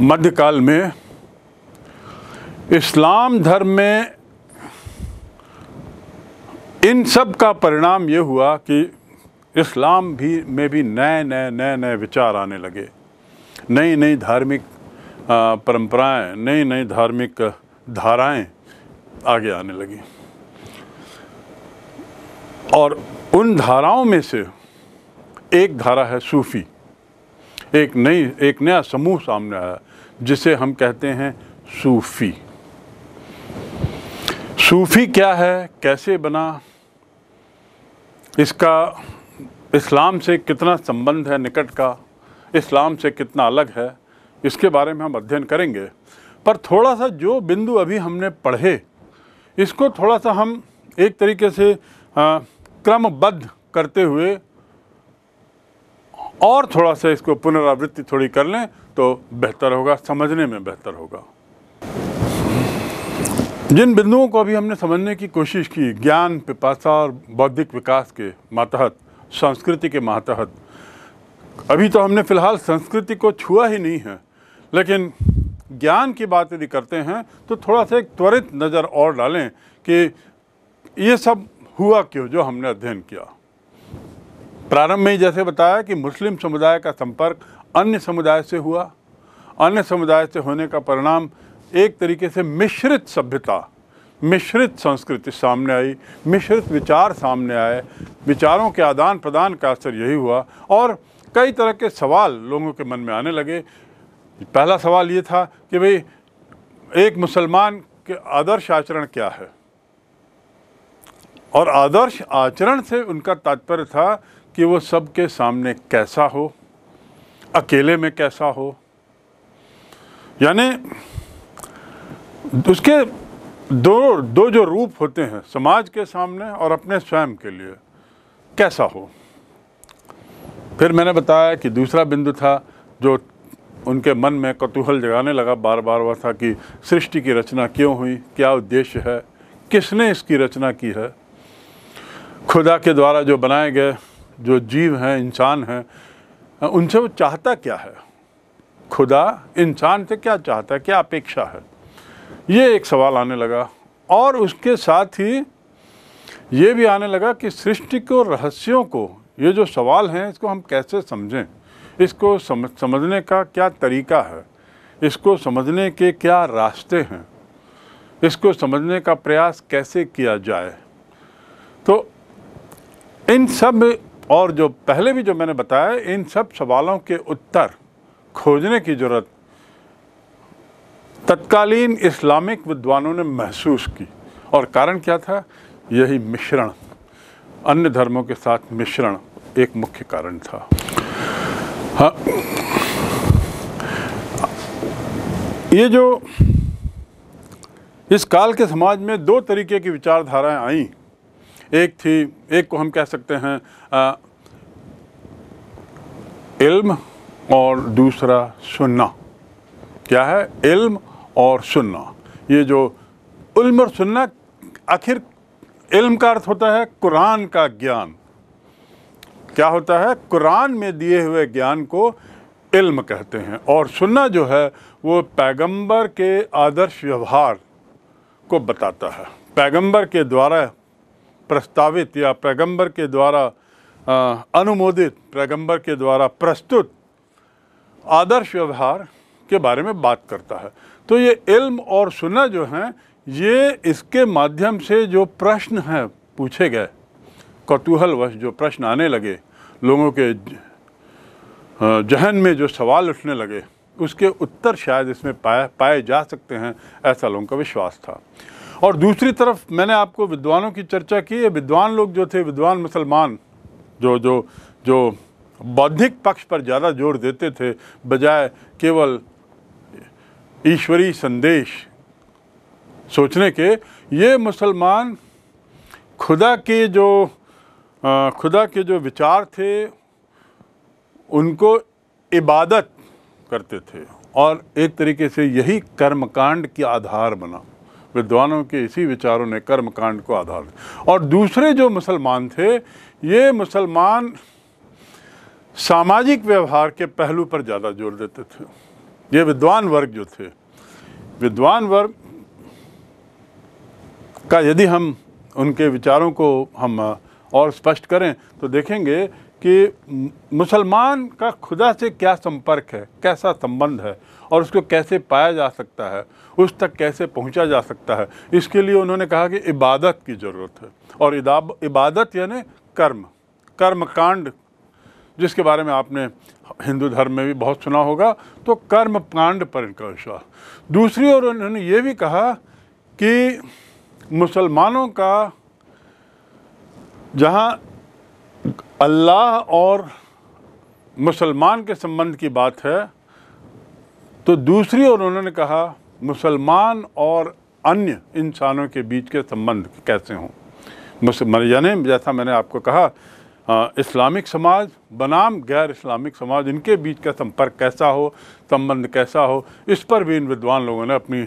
मध्यकाल में इस्लाम धर्म में इन सब का परिणाम ये हुआ कि इस्लाम भी में भी नए नए नए नए विचार आने लगे नई नई धार्मिक परंपराएं नई नई धार्मिक धाराएं आगे आने लगी और उन धाराओं में से एक धारा है सूफ़ी एक नई एक नया समूह सामने आया जिसे हम कहते हैं सूफ़ी सूफ़ी क्या है कैसे बना इसका इस्लाम से कितना संबंध है निकट का इस्लाम से कितना अलग है इसके बारे में हम अध्ययन करेंगे पर थोड़ा सा जो बिंदु अभी हमने पढ़े इसको थोड़ा सा हम एक तरीके से क्रमबद्ध करते हुए और थोड़ा सा इसको पुनरावृत्ति थोड़ी कर लें तो बेहतर होगा समझने में बेहतर होगा जिन बिंदुओं को अभी हमने समझने की कोशिश की ज्ञान पिपासा और बौद्धिक विकास के मातहत संस्कृति के मातहत अभी तो हमने फ़िलहाल संस्कृति को छुआ ही नहीं है लेकिन ज्ञान की बात यदि करते हैं तो थोड़ा सा एक त्वरित नज़र और डालें कि ये सब हुआ क्यों जो हमने अध्ययन किया प्रारंभ में ही जैसे बताया कि मुस्लिम समुदाय का संपर्क अन्य समुदाय से हुआ अन्य समुदाय से होने का परिणाम एक तरीके से मिश्रित सभ्यता मिश्रित संस्कृति सामने आई मिश्रित विचार सामने आए विचारों के आदान प्रदान का असर यही हुआ और कई तरह के सवाल लोगों के मन में आने लगे पहला सवाल ये था कि भाई एक मुसलमान के आदर्श आचरण क्या है और आदर्श आचरण से उनका तात्पर्य था कि वो सबके सामने कैसा हो अकेले में कैसा हो यानी उसके दो दो जो रूप होते हैं समाज के सामने और अपने स्वयं के लिए कैसा हो फिर मैंने बताया कि दूसरा बिंदु था जो उनके मन में कतूहल जगाने लगा बार बार वह था कि सृष्टि की रचना क्यों हुई क्या उद्देश्य है किसने इसकी रचना की है खुदा के द्वारा जो बनाए गए जो जीव हैं इंसान हैं उनसे वो चाहता क्या है खुदा इंसान से क्या चाहता है क्या अपेक्षा है ये एक सवाल आने लगा और उसके साथ ही ये भी आने लगा कि सृष्टि को रहस्यों को ये जो सवाल हैं इसको हम कैसे समझें इसको समझ समझने का क्या तरीका है इसको समझने के क्या रास्ते हैं इसको समझने का प्रयास कैसे किया जाए तो इन सब और जो पहले भी जो मैंने बताया इन सब सवालों के उत्तर खोजने की ज़रूरत तत्कालीन इस्लामिक विद्वानों ने महसूस की और कारण क्या था यही मिश्रण अन्य धर्मों के साथ मिश्रण एक मुख्य कारण था हाँ ये जो इस काल के समाज में दो तरीके की विचारधाराएं आईं एक थी एक को हम कह सकते हैं आ, इल्म और दूसरा सुनना क्या है इल्म और सुनना ये जो इल्म और सुनना आखिर इल्म का अर्थ होता है कुरान का ज्ञान क्या होता है कुरान में दिए हुए ज्ञान को इल्म कहते हैं और सुनना जो है वो पैगंबर के आदर्श व्यवहार को बताता है पैगंबर के द्वारा प्रस्तावित या पैगंबर के द्वारा अनुमोदित पैगंबर के द्वारा प्रस्तुत आदर्श व्यवहार के बारे में बात करता है तो ये इल्म और सुना जो हैं ये इसके माध्यम से जो प्रश्न हैं पूछे गए कौतूहलवश जो प्रश्न आने लगे लोगों के जहन में जो सवाल उठने लगे उसके उत्तर शायद इसमें पाए पाए जा सकते हैं ऐसा लोगों का विश्वास था और दूसरी तरफ मैंने आपको विद्वानों की चर्चा की है विद्वान लोग जो थे विद्वान मुसलमान जो जो जो बौद्धिक पक्ष पर ज़्यादा जोर देते थे बजाय केवल ईश्वरी संदेश सोचने के ये मुसलमान खुदा के जो आ, खुदा के जो विचार थे उनको इबादत करते थे और एक तरीके से यही कर्मकांड की आधार बना विद्वानों के इसी विचारों ने कर्म कांड को आधार और दूसरे जो मुसलमान थे ये मुसलमान सामाजिक व्यवहार के पहलू पर ज़्यादा जोर देते थे ये विद्वान वर्ग जो थे विद्वान वर्ग का यदि हम उनके विचारों को हम और स्पष्ट करें तो देखेंगे कि मुसलमान का खुदा से क्या संपर्क है कैसा संबंध है और उसको कैसे पाया जा सकता है उस तक कैसे पहुंचा जा सकता है इसके लिए उन्होंने कहा कि इबादत की ज़रूरत है और इबादत यानी कर्म कर्म कांड जिसके बारे में आपने हिंदू धर्म में भी बहुत सुना होगा तो कर्म कांड पर इनका विश्वास दूसरी ओर उन्होंने ये भी कहा कि मुसलमानों का जहाँ अल्लाह और मुसलमान के संबंध की बात है तो दूसरी ओर उन्होंने कहा मुसलमान और अन्य इंसानों के बीच के संबंध कैसे हों मुसलमान यानी जैसा मैंने आपको कहा इस्लामिक समाज बनाम गैर इस्लामिक समाज इनके बीच का संपर्क कैसा हो संबंध कैसा हो इस पर भी इन विद्वान लोगों ने अपनी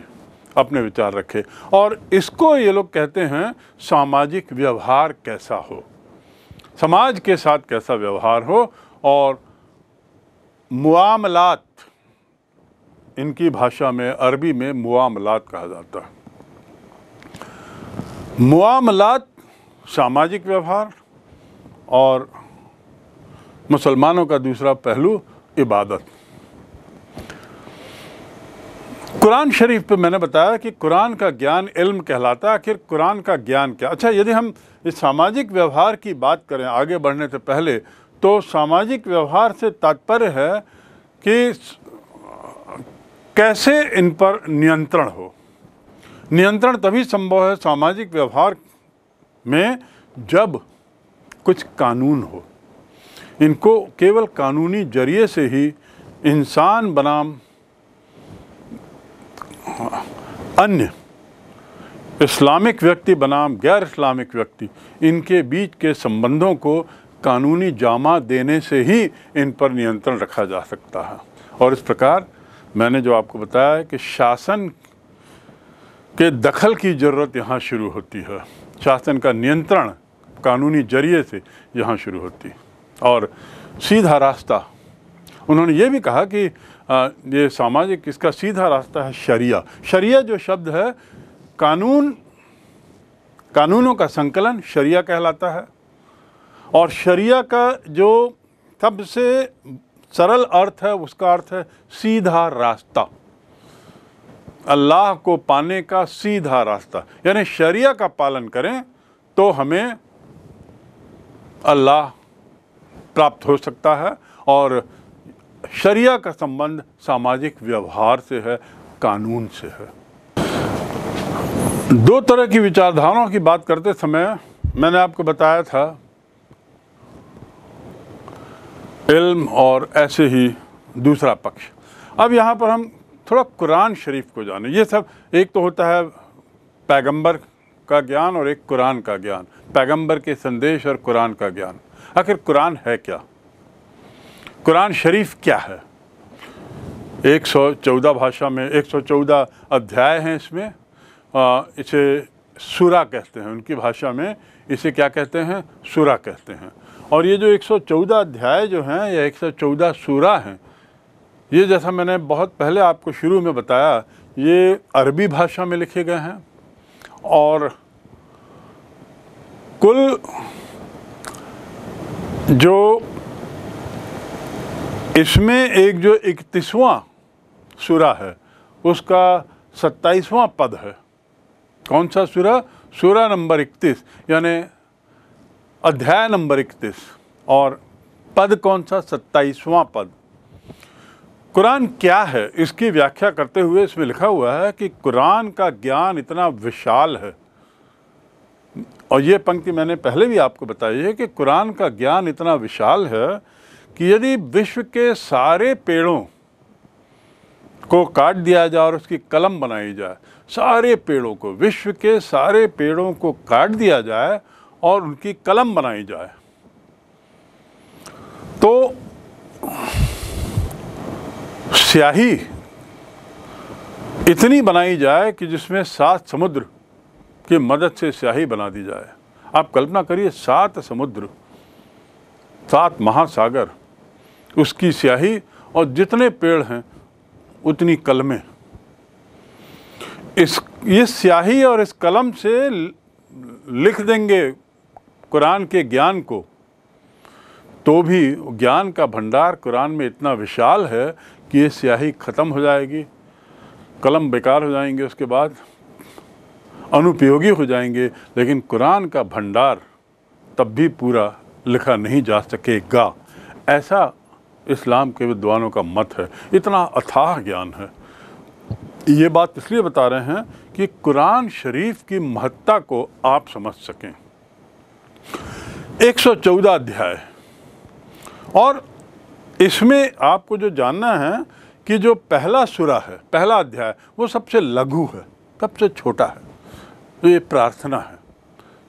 अपने विचार रखे और इसको ये लोग कहते हैं सामाजिक व्यवहार कैसा हो समाज के साथ कैसा व्यवहार हो और मुआमलात इनकी भाषा में अरबी में मुआमलात कहा जाता है मुआमलात सामाजिक व्यवहार और मुसलमानों का दूसरा पहलू इबादत कुरान शरीफ पे मैंने बताया कि कुरान का ज्ञान इल्म कहलाता है आखिर कुरान का ज्ञान क्या अच्छा यदि हम इस सामाजिक व्यवहार की बात करें आगे बढ़ने से पहले तो सामाजिक व्यवहार से तात्पर्य है कि कैसे इन पर नियंत्रण हो नियंत्रण तभी संभव है सामाजिक व्यवहार में जब कुछ कानून हो इनको केवल कानूनी जरिए से ही इंसान बनाम अन्य इस्लामिक व्यक्ति बनाम गैर इस्लामिक व्यक्ति इनके बीच के संबंधों को कानूनी जामा देने से ही इन पर नियंत्रण रखा जा सकता है और इस प्रकार मैंने जो आपको बताया कि शासन के दखल की ज़रूरत यहाँ शुरू होती है शासन का नियंत्रण कानूनी जरिए से यहाँ शुरू होती और सीधा रास्ता उन्होंने ये भी कहा कि ये सामाजिक इसका सीधा रास्ता है शरिया शरिया जो शब्द है कानून कानूनों का संकलन शरिया कहलाता है और शरिया का जो सबसे सरल अर्थ है उसका अर्थ है सीधा रास्ता अल्लाह को पाने का सीधा रास्ता यानी शरिया का पालन करें तो हमें अल्लाह प्राप्त हो सकता है और शरिया का संबंध सामाजिक व्यवहार से है कानून से है दो तरह की विचारधाराओं की बात करते समय मैंने आपको बताया था इल्म और ऐसे ही दूसरा पक्ष अब यहाँ पर हम थोड़ा कुरान शरीफ को जाने ये सब एक तो होता है पैगंबर का ज्ञान और एक कुरान का ज्ञान पैगंबर के संदेश और कुरान का ज्ञान आखिर कुरान है क्या कुरान शरीफ क्या है 114 भाषा में 114 अध्याय हैं इसमें आ, इसे सूरा कहते हैं उनकी भाषा में इसे क्या कहते हैं सूरा कहते हैं और ये जो 114 अध्याय जो हैं या 114 सूरा हैं ये जैसा मैंने बहुत पहले आपको शुरू में बताया ये अरबी भाषा में लिखे गए हैं और कुल जो इसमें एक जो इकतीसवां सुरा है उसका सत्ताईसवां पद है कौन सा सुरा सुरा नंबर इकतीस यानी अध्याय नंबर इकतीस और पद कौन सा सत्ताईसवां पद कुरान क्या है इसकी व्याख्या करते हुए इसमें लिखा हुआ है कि कुरान का ज्ञान इतना विशाल है और ये पंक्ति मैंने पहले भी आपको बताई है कि कुरान का ज्ञान इतना विशाल है कि यदि विश्व के सारे पेड़ों को काट दिया जाए और उसकी कलम बनाई जाए सारे पेड़ों को विश्व के सारे पेड़ों को काट दिया जाए और उनकी कलम बनाई जाए तो स्याही इतनी बनाई जाए कि जिसमें सात समुद्र की मदद से स्याही बना दी जाए आप कल्पना करिए सात समुद्र सात महासागर उसकी स्याही और जितने पेड़ हैं उतनी कलमें इस ये स्याही और इस कलम से लिख देंगे कुरान के ज्ञान को तो भी ज्ञान का भंडार कुरान में इतना विशाल है कि ये स्याही ख़त्म हो जाएगी कलम बेकार हो जाएंगे उसके बाद अनुपयोगी हो जाएंगे लेकिन कुरान का भंडार तब भी पूरा लिखा नहीं जा सकेगा ऐसा इस्लाम के विद्वानों का मत है इतना अथाह ज्ञान है ये बात इसलिए बता रहे हैं कि कुरान शरीफ की महत्ता को आप समझ सकें 114 अध्याय और इसमें आपको जो जानना है कि जो पहला सुरा है पहला अध्याय वो सबसे लघु है सबसे छोटा है तो ये प्रार्थना है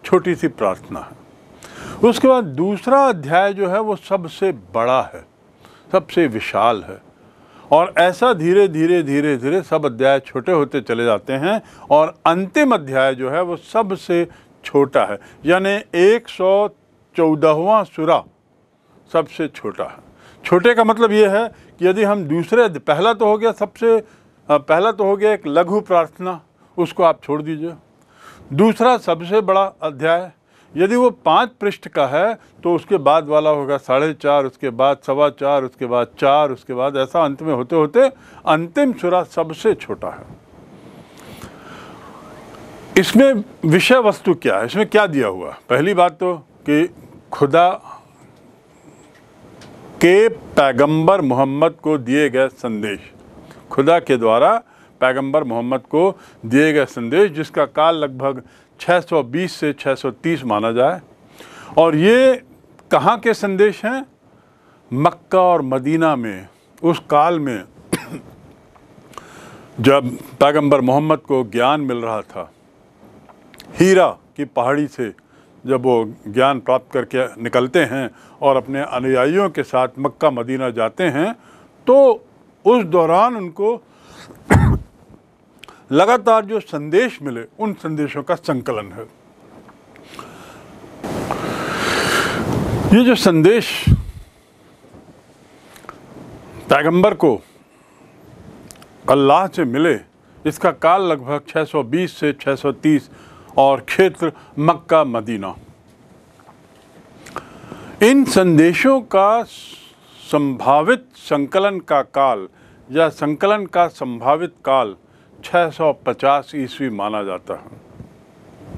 छोटी सी प्रार्थना है उसके बाद दूसरा अध्याय जो है वो सबसे बड़ा है सबसे विशाल है और ऐसा धीरे धीरे धीरे धीरे सब अध्याय छोटे होते चले जाते हैं और अंतिम अध्याय जो है वो सबसे छोटा है यानी एक सौ चौदहवा सुरा सबसे छोटा है छोटे का मतलब ये है कि यदि हम दूसरे पहला तो हो गया सबसे पहला तो हो गया एक लघु प्रार्थना उसको आप छोड़ दीजिए दूसरा सबसे बड़ा अध्याय यदि वो पाँच पृष्ठ का है तो उसके बाद वाला होगा साढ़े चार उसके बाद सवा चार उसके बाद चार उसके बाद ऐसा अंत में होते होते अंतिम सुरा सबसे छोटा है इसमें विषय वस्तु क्या है इसमें क्या दिया हुआ पहली बात तो कि खुदा के पैगंबर मोहम्मद को दिए गए संदेश खुदा के द्वारा पैगंबर मोहम्मद को दिए गए संदेश जिसका काल लगभग 620 से 630 माना जाए और ये कहाँ के संदेश हैं मक्का और मदीना में उस काल में जब पैगंबर मोहम्मद को ज्ञान मिल रहा था हीरा की पहाड़ी से जब वो ज्ञान प्राप्त करके निकलते हैं और अपने अनुयायियों के साथ मक्का मदीना जाते हैं तो उस दौरान उनको लगातार जो संदेश मिले उन संदेशों का संकलन है ये जो संदेश पैगंबर को अल्लाह से मिले इसका काल लगभग 620 से 630 और क्षेत्र मक्का मदीना इन संदेशों का संभावित संकलन का काल या संकलन का संभावित काल 650 ईस्वी माना जाता है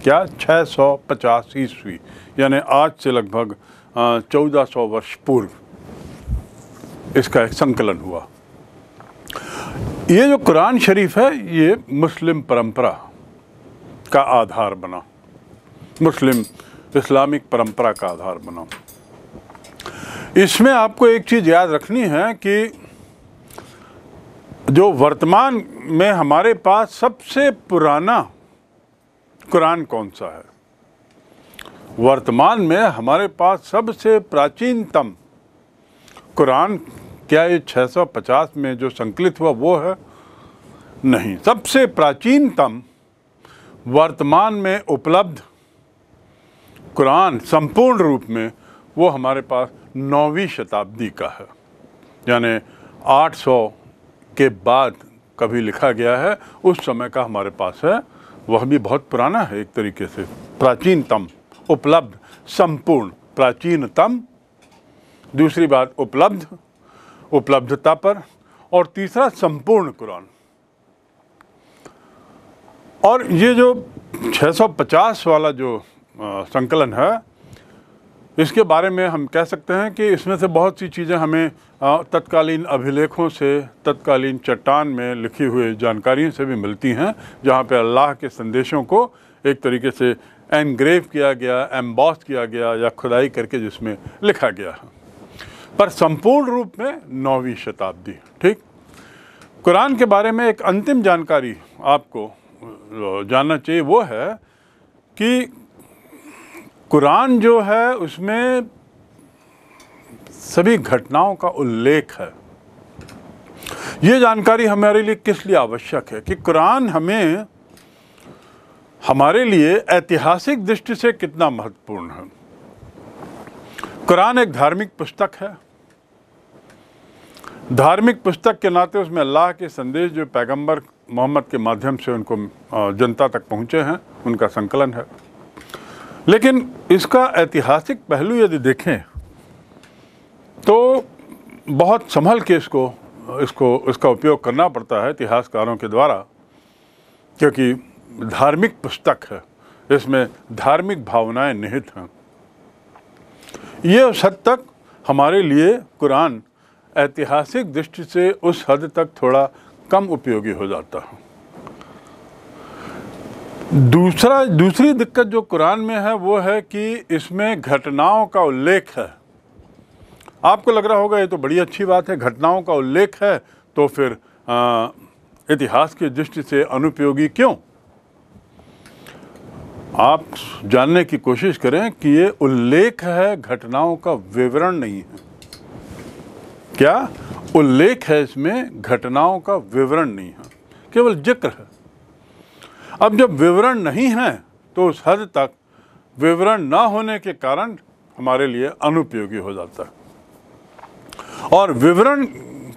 क्या 650 ईस्वी यानी आज से लगभग 1400 वर्ष पूर्व इसका एक संकलन हुआ ये जो कुरान शरीफ है ये मुस्लिम परंपरा का आधार बना मुस्लिम इस्लामिक परंपरा का आधार बना इसमें आपको एक चीज़ याद रखनी है कि जो वर्तमान में हमारे पास सबसे पुराना कुरान कौन सा है वर्तमान में हमारे पास सबसे प्राचीनतम कुरान क्या ये 650 में जो संकलित हुआ वो है नहीं सबसे प्राचीनतम वर्तमान में उपलब्ध कुरान संपूर्ण रूप में वो हमारे पास नौवीं शताब्दी का है यानी आठ सौ के बाद कभी लिखा गया है उस समय का हमारे पास है वह भी बहुत पुराना है एक तरीके से प्राचीनतम उपलब्ध संपूर्ण प्राचीनतम दूसरी बात उपलब्ध उपलब्धता पर और तीसरा संपूर्ण कुरान और ये जो 650 वाला जो संकलन है इसके बारे में हम कह सकते हैं कि इसमें से बहुत सी चीज़ें हमें तत्कालीन अभिलेखों से तत्कालीन चट्टान में लिखी हुई जानकारियों से भी मिलती हैं जहाँ पे अल्लाह के संदेशों को एक तरीके से एनग्रेव किया गया एम्बॉस किया गया या खुदाई करके जिसमें लिखा गया है पर संपूर्ण रूप में नौवीं शताब्दी ठीक कुरान के बारे में एक अंतिम जानकारी आपको जानना चाहिए वो है कि कुरान जो है उसमें सभी घटनाओं का उल्लेख है ये जानकारी हमारे लिए किस लिए आवश्यक है कि कुरान हमें हमारे लिए ऐतिहासिक दृष्टि से कितना महत्वपूर्ण है कुरान एक धार्मिक पुस्तक है धार्मिक पुस्तक के नाते उसमें अल्लाह के संदेश जो पैगंबर मोहम्मद के माध्यम से उनको जनता तक पहुंचे हैं उनका संकलन है लेकिन इसका ऐतिहासिक पहलू यदि देखें तो बहुत संभल के इसको इसको इसका उपयोग करना पड़ता है इतिहासकारों के द्वारा क्योंकि धार्मिक पुस्तक है इसमें धार्मिक भावनाएं निहित हैं ये उस हद तक हमारे लिए कुरान ऐतिहासिक दृष्टि से उस हद तक थोड़ा कम उपयोगी हो जाता है दूसरा दूसरी दिक्कत जो कुरान में है वो है कि इसमें घटनाओं का उल्लेख है आपको लग रहा होगा ये तो बड़ी अच्छी बात है घटनाओं का उल्लेख है तो फिर आ, इतिहास की दृष्टि से अनुपयोगी क्यों आप जानने की कोशिश करें कि ये उल्लेख है घटनाओं का विवरण नहीं है क्या उल्लेख है इसमें घटनाओं का विवरण नहीं है केवल जिक्र है अब जब विवरण नहीं है तो उस हद तक विवरण ना होने के कारण हमारे लिए अनुपयोगी हो जाता है और विवरण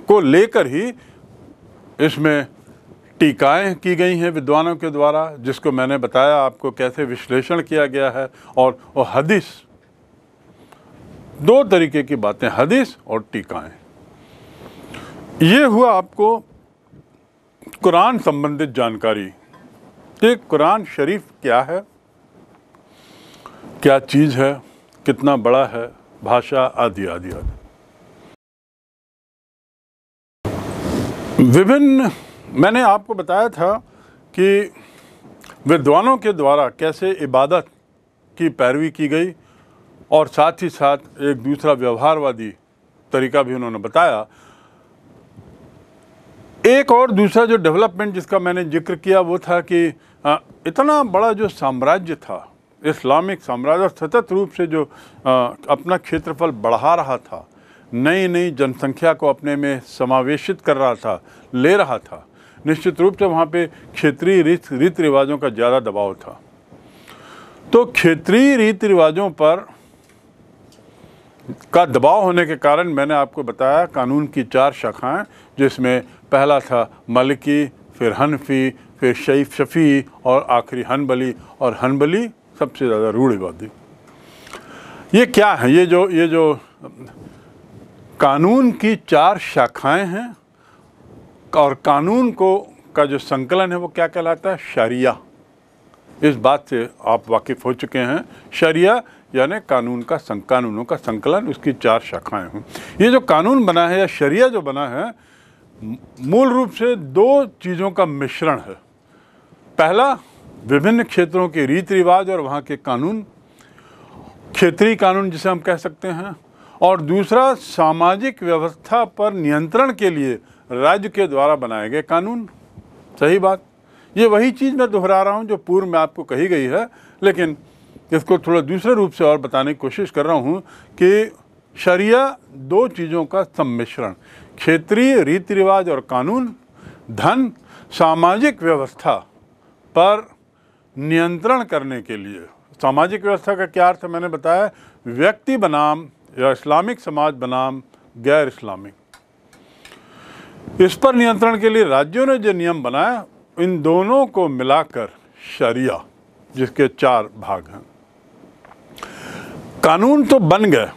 को लेकर ही इसमें टीकाएं की गई हैं विद्वानों के द्वारा जिसको मैंने बताया आपको कैसे विश्लेषण किया गया है और वो हदीस दो तरीके की बातें हदीस और टीकाएं ये हुआ आपको कुरान संबंधित जानकारी कि कुरान शरीफ क्या है क्या चीज़ है कितना बड़ा है भाषा आदि आदि आदि विभिन्न मैंने आपको बताया था कि विद्वानों के द्वारा कैसे इबादत की पैरवी की गई और साथ ही साथ एक दूसरा व्यवहारवादी तरीका भी उन्होंने बताया एक और दूसरा जो डेवलपमेंट जिसका मैंने जिक्र किया वो था कि इतना बड़ा जो साम्राज्य था इस्लामिक साम्राज्य और सतत रूप से जो अपना क्षेत्रफल बढ़ा रहा था नई नई जनसंख्या को अपने में समावेशित कर रहा था ले रहा था निश्चित रूप से वहाँ पे क्षेत्रीय रीत रीति रिवाजों का ज़्यादा दबाव था तो क्षेत्रीय रीति रिवाजों पर का दबाव होने के कारण मैंने आपको बताया कानून की चार शाखाएं जिसमें पहला था मलकी फिर हनफी फिर शईफ शफ़ी और आखिरी हनबली और हनबली सबसे ज़्यादा रूढ़िवादी ये क्या है ये जो ये जो कानून की चार शाखाएं हैं और कानून को का जो संकलन है वो क्या कहलाता है शरिया इस बात से आप वाकिफ़ हो चुके हैं शरिया यानी कानून का सं कानूनों का संकलन उसकी चार शाखाएं हैं ये जो कानून बना है या शरिया जो बना है मूल रूप से दो चीज़ों का मिश्रण है पहला विभिन्न क्षेत्रों के रीति रिवाज और वहाँ के कानून क्षेत्रीय कानून जिसे हम कह सकते हैं और दूसरा सामाजिक व्यवस्था पर नियंत्रण के लिए राज्य के द्वारा बनाए गए कानून सही बात ये वही चीज़ मैं दोहरा रहा हूँ जो पूर्व में आपको कही गई है लेकिन इसको थोड़ा दूसरे रूप से और बताने की कोशिश कर रहा हूँ कि शरिया दो चीज़ों का सम्मिश्रण क्षेत्रीय रीति रिवाज और कानून धन सामाजिक व्यवस्था पर नियंत्रण करने के लिए सामाजिक व्यवस्था का क्या अर्थ है मैंने बताया व्यक्ति बनाम या इस्लामिक समाज बनाम गैर इस्लामिक इस पर नियंत्रण के लिए राज्यों ने जो नियम बनाया इन दोनों को मिलाकर शरिया जिसके चार भाग हैं कानून तो बन गए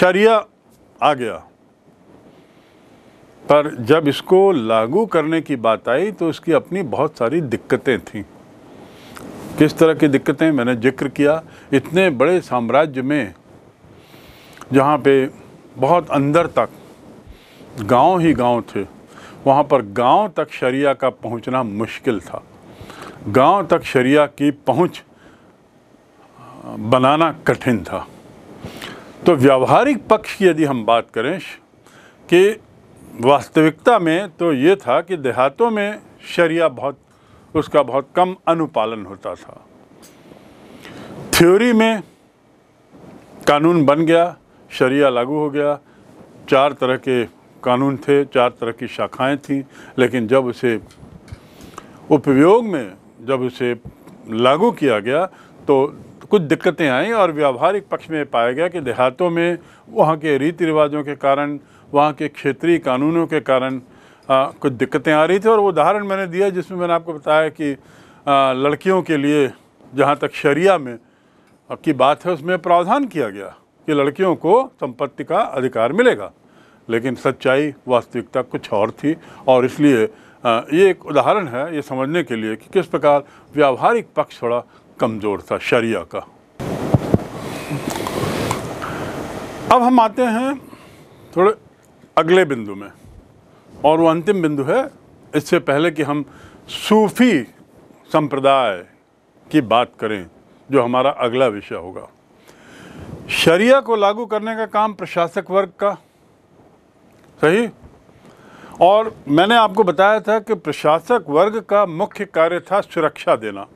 शरिया आ गया पर जब इसको लागू करने की बात आई तो इसकी अपनी बहुत सारी दिक्कतें थीं किस तरह की दिक्कतें मैंने जिक्र किया इतने बड़े साम्राज्य में जहाँ पे बहुत अंदर तक गांव ही गांव थे वहाँ पर गांव तक शरिया का पहुँचना मुश्किल था गांव तक शरिया की पहुँच बनाना कठिन था तो व्यावहारिक पक्ष की यदि हम बात करें कि वास्तविकता में तो ये था कि देहातों में शरिया बहुत उसका बहुत कम अनुपालन होता था थ्योरी में कानून बन गया शरिया लागू हो गया चार तरह के कानून थे चार तरह की शाखाएं थीं लेकिन जब उसे उपयोग में जब उसे लागू किया गया तो कुछ दिक्कतें आई और व्यावहारिक पक्ष में पाया गया कि देहातों में वहाँ के रीति रिवाजों के कारण वहाँ के क्षेत्रीय कानूनों के कारण आ, कुछ दिक्कतें आ रही थी और वो उदाहरण मैंने दिया जिसमें मैंने आपको बताया कि आ, लड़कियों के लिए जहाँ तक शरिया में की बात है उसमें प्रावधान किया गया कि लड़कियों को संपत्ति का अधिकार मिलेगा लेकिन सच्चाई वास्तविकता कुछ और थी और इसलिए ये एक उदाहरण है ये समझने के लिए कि किस प्रकार व्यावहारिक पक्ष थोड़ा कमज़ोर था शरिया का अब हम आते हैं थोड़े अगले बिंदु में और वो अंतिम बिंदु है इससे पहले कि हम सूफी संप्रदाय की बात करें जो हमारा अगला विषय होगा शरिया को लागू करने का काम प्रशासक वर्ग का सही और मैंने आपको बताया था कि प्रशासक वर्ग का मुख्य कार्य था सुरक्षा देना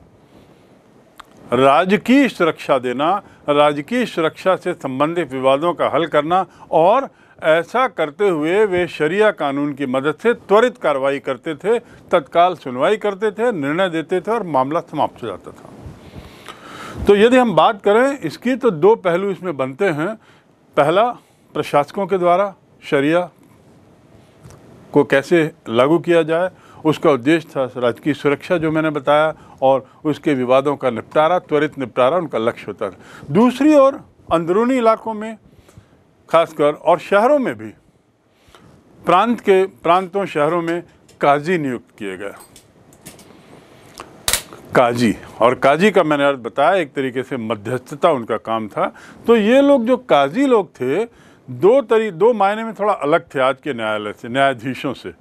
राजकीय सुरक्षा देना राजकीय सुरक्षा से संबंधित विवादों का हल करना और ऐसा करते हुए वे शरिया कानून की मदद से त्वरित कार्रवाई करते थे तत्काल सुनवाई करते थे निर्णय देते थे और मामला समाप्त हो जाता था तो यदि हम बात करें इसकी तो दो पहलू इसमें बनते हैं पहला प्रशासकों के द्वारा शरिया को कैसे लागू किया जाए उसका उद्देश्य था राजकीय सुरक्षा जो मैंने बताया और उसके विवादों का निपटारा त्वरित निपटारा उनका लक्ष्य होता था दूसरी ओर अंदरूनी इलाकों में खासकर और शहरों में भी प्रांत के प्रांतों शहरों में काजी नियुक्त किए गए काजी और काजी का मैंने अर्थ बताया एक तरीके से मध्यस्थता उनका काम था तो ये लोग जो काजी लोग थे दो तरी दो मायने में थोड़ा अलग थे आज के न्यायालय से न्यायाधीशों से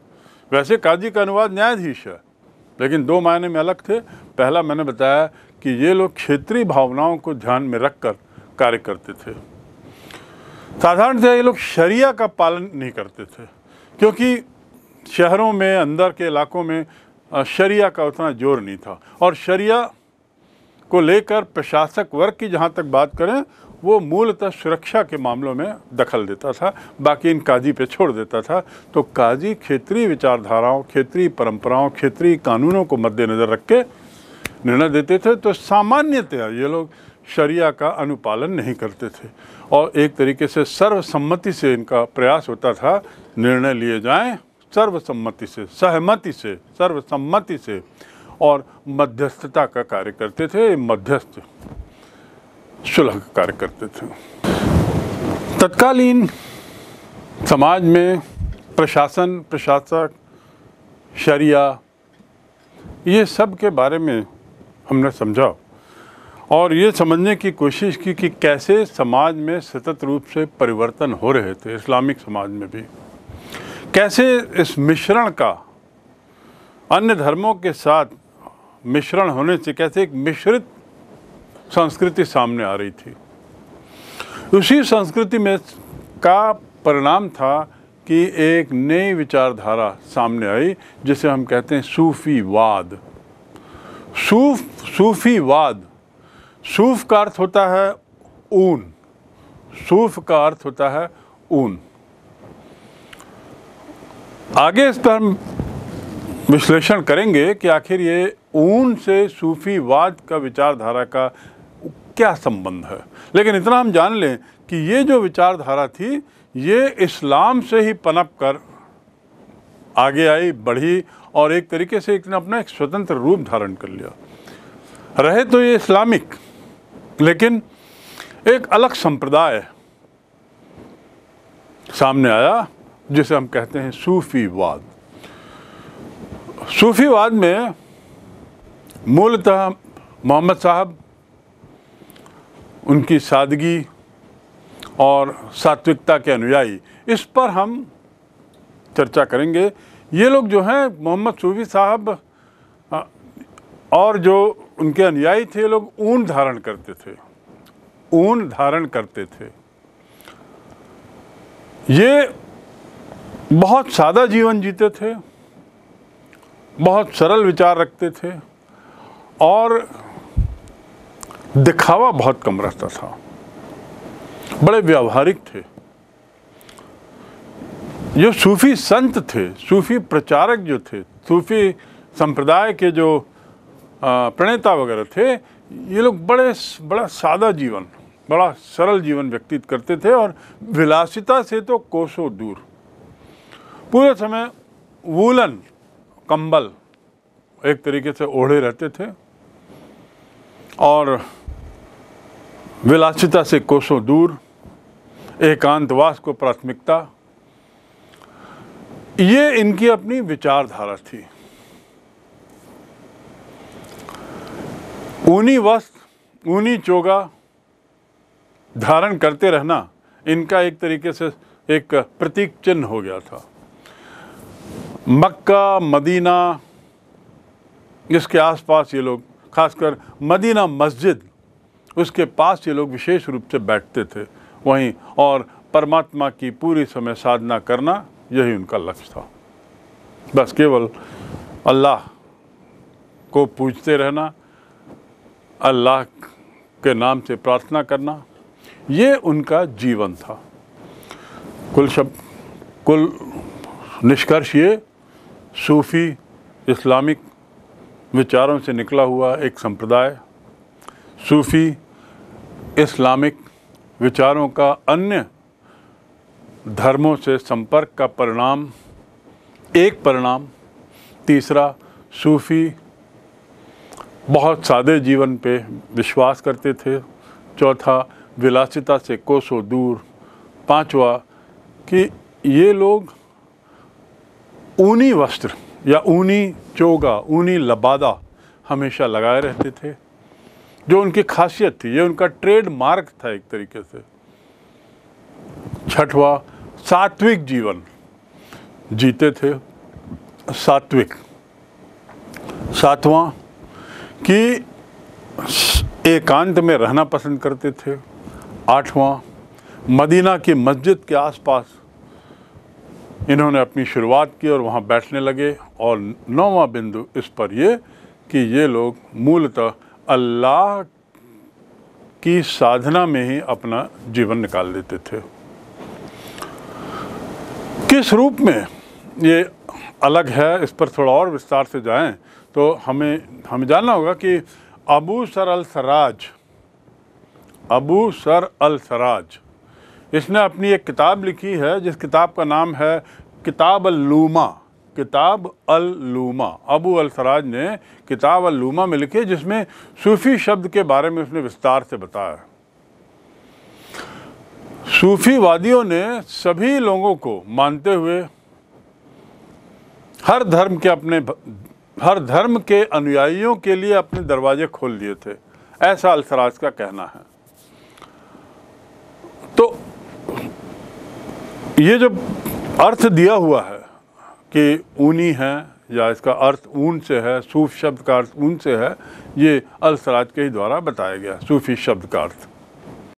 वैसे काजी का अनुवाद न्यायाधीश है लेकिन दो मायने में अलग थे पहला मैंने बताया कि ये लोग क्षेत्रीय भावनाओं को ध्यान में रखकर कार्य करते थे साधारणतः ये लोग शरिया का पालन नहीं करते थे क्योंकि शहरों में अंदर के इलाकों में शरिया का उतना जोर नहीं था और शरिया को लेकर प्रशासक वर्ग की जहाँ तक बात करें वो मूलतः सुरक्षा के मामलों में दखल देता था बाकी इन काजी पे छोड़ देता था तो काजी क्षेत्रीय विचारधाराओं क्षेत्रीय परंपराओं क्षेत्रीय कानूनों को मद्देनज़र रख के निर्णय देते थे तो सामान्यतः ये लोग शरिया का अनुपालन नहीं करते थे और एक तरीके से सर्वसम्मति से इनका प्रयास होता था निर्णय लिए जाएं सर्वसम्मति से सहमति से सर्वसम्मति से और मध्यस्थता का कार्य करते थे मध्यस्थ सुलह का कार्य करते थे तत्कालीन समाज में प्रशासन प्रशासक शरिया ये सब के बारे में हमने समझा और ये समझने की कोशिश की कि कैसे समाज में सतत रूप से परिवर्तन हो रहे थे इस्लामिक समाज में भी कैसे इस मिश्रण का अन्य धर्मों के साथ मिश्रण होने से कैसे एक मिश्रित संस्कृति सामने आ रही थी उसी संस्कृति में का परिणाम था कि एक नई विचारधारा सामने आई जिसे हम कहते हैं सूफीवाद सूफ सूफीवाद सूफ का अर्थ होता है ऊन सूफ का अर्थ होता है ऊन आगे इस पर हम विश्लेषण करेंगे कि आखिर ये ऊन से सूफीवाद का विचारधारा का क्या संबंध है लेकिन इतना हम जान लें कि ये जो विचारधारा थी ये इस्लाम से ही पनप कर आगे आई बढ़ी और एक तरीके से एक ने अपना एक स्वतंत्र रूप धारण कर लिया रहे तो ये इस्लामिक लेकिन एक अलग संप्रदाय सामने आया जिसे हम कहते हैं सूफीवाद सूफीवाद में मूलतः मोहम्मद साहब उनकी सादगी और सात्विकता के अनुयायी इस पर हम चर्चा करेंगे ये लोग जो हैं मोहम्मद सूफी साहब और जो उनके अनुयायी थे लोग ऊन धारण करते थे ऊन धारण करते थे ये बहुत सादा जीवन जीते थे बहुत सरल विचार रखते थे और दिखावा बहुत कम रहता था बड़े व्यावहारिक थे जो सूफ़ी संत थे सूफ़ी प्रचारक जो थे सूफ़ी संप्रदाय के जो प्रणेता वगैरह थे ये लोग बड़े बड़ा सादा जीवन बड़ा सरल जीवन व्यतीत करते थे और विलासिता से तो कोसों दूर पूरे समय वूलन कंबल एक तरीके से ओढ़े रहते थे और विलासिता से कोसों दूर एकांतवास को प्राथमिकता ये इनकी अपनी विचारधारा थी ऊनी वस्त्र ऊनी चोगा धारण करते रहना इनका एक तरीके से एक प्रतीक चिन्ह हो गया था मक्का मदीना इसके आसपास ये लोग खासकर मदीना मस्जिद उसके पास ये लोग विशेष रूप से बैठते थे वहीं और परमात्मा की पूरी समय साधना करना यही उनका लक्ष्य था बस केवल अल्लाह को पूजते रहना अल्लाह के नाम से प्रार्थना करना ये उनका जीवन था कुल शब कुल निष्कर्ष ये सूफ़ी इस्लामिक विचारों से निकला हुआ एक संप्रदाय सूफ़ी इस्लामिक विचारों का अन्य धर्मों से संपर्क का परिणाम एक परिणाम तीसरा सूफ़ी बहुत सादे जीवन पे विश्वास करते थे चौथा विलासिता से कोसों दूर पांचवा कि ये लोग ऊनी वस्त्र या ऊनी चोगा ऊनी लबादा हमेशा लगाए रहते थे जो उनकी खासियत थी ये उनका ट्रेड मार्क था एक तरीके से छठवा सात्विक जीवन जीते थे सात्विक सातवां कि एकांत में रहना पसंद करते थे आठवां मदीना की मस्जिद के आसपास इन्होंने अपनी शुरुआत की और वहाँ बैठने लगे और नौवा बिंदु इस पर ये कि ये लोग मूलतः अल्लाह की साधना में ही अपना जीवन निकाल लेते थे किस रूप में ये अलग है इस पर थोड़ा और विस्तार से जाएं तो हमें हमें जानना होगा कि Abu Sar Al Saraj Abu Sar Al Saraj इसने अपनी एक किताब लिखी है जिस किताब का नाम है किताब अल्लूमा किताब लूमा अबू अल सराज ने किताब लूमा में लिखी है जिसमें सूफ़ी शब्द के बारे में उसने विस्तार से बताया सूफ़ी वादियों ने सभी लोगों को मानते हुए हर धर्म के अपने हर धर्म के अनुयायियों के लिए अपने दरवाजे खोल दिए थे ऐसा अलसराज का कहना है तो ये जो अर्थ दिया हुआ है कि ऊनी है या इसका अर्थ ऊन से है सूफ शब्द का अर्थ ऊन से है ये अलसराज के ही द्वारा बताया गया सूफी शब्द का अर्थ